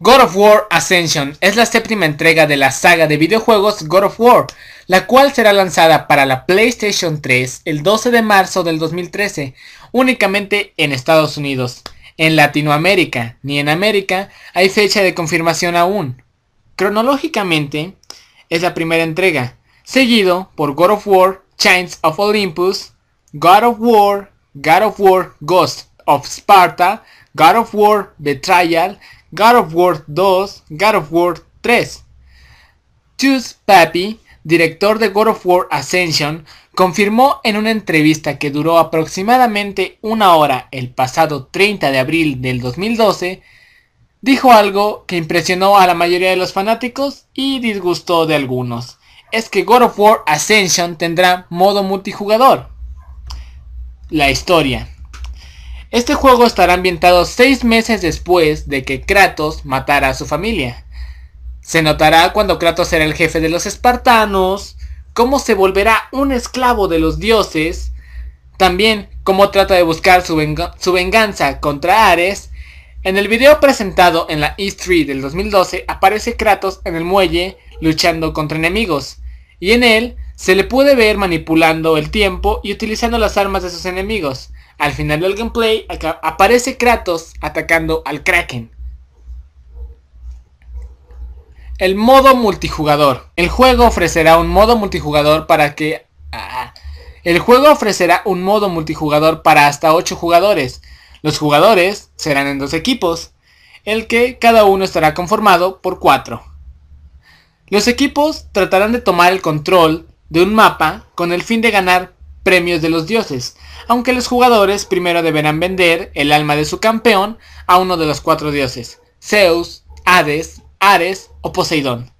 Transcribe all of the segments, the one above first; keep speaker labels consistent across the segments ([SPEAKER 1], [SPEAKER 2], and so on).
[SPEAKER 1] God of War Ascension es la séptima entrega de la saga de videojuegos God of War, la cual será lanzada para la PlayStation 3 el 12 de marzo del 2013, únicamente en Estados Unidos. En Latinoamérica ni en América hay fecha de confirmación aún. Cronológicamente, es la primera entrega, seguido por God of War, Chains of Olympus, God of War, God of War Ghost, of Sparta, God of War Betrayal, God of War 2, God of War 3. Chus Pappy, director de God of War Ascension, confirmó en una entrevista que duró aproximadamente una hora el pasado 30 de abril del 2012, dijo algo que impresionó a la mayoría de los fanáticos y disgustó de algunos. Es que God of War Ascension tendrá modo multijugador. La historia. Este juego estará ambientado 6 meses después de que Kratos matara a su familia. Se notará cuando Kratos será el jefe de los espartanos, cómo se volverá un esclavo de los dioses, también cómo trata de buscar su, su venganza contra Ares. En el video presentado en la E3 del 2012 aparece Kratos en el muelle luchando contra enemigos, y en él se le puede ver manipulando el tiempo y utilizando las armas de sus enemigos. Al final del gameplay aparece Kratos atacando al Kraken. El modo multijugador. El juego ofrecerá un modo multijugador para que... Ah, el juego ofrecerá un modo multijugador para hasta 8 jugadores. Los jugadores serán en dos equipos, el que cada uno estará conformado por 4. Los equipos tratarán de tomar el control de un mapa con el fin de ganar premios de los dioses, aunque los jugadores primero deberán vender el alma de su campeón a uno de los cuatro dioses, Zeus, Hades, Ares o Poseidón.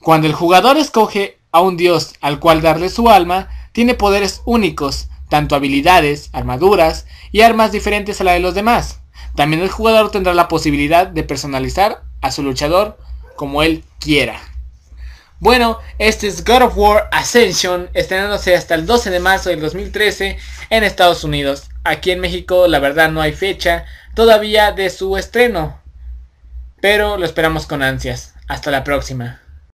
[SPEAKER 1] Cuando el jugador escoge a un dios al cual darle su alma, tiene poderes únicos, tanto habilidades, armaduras y armas diferentes a la de los demás. También el jugador tendrá la posibilidad de personalizar a su luchador como él quiera. Bueno, este es God of War Ascension, estrenándose hasta el 12 de marzo del 2013 en Estados Unidos. Aquí en México la verdad no hay fecha todavía de su estreno, pero lo esperamos con ansias. Hasta la próxima.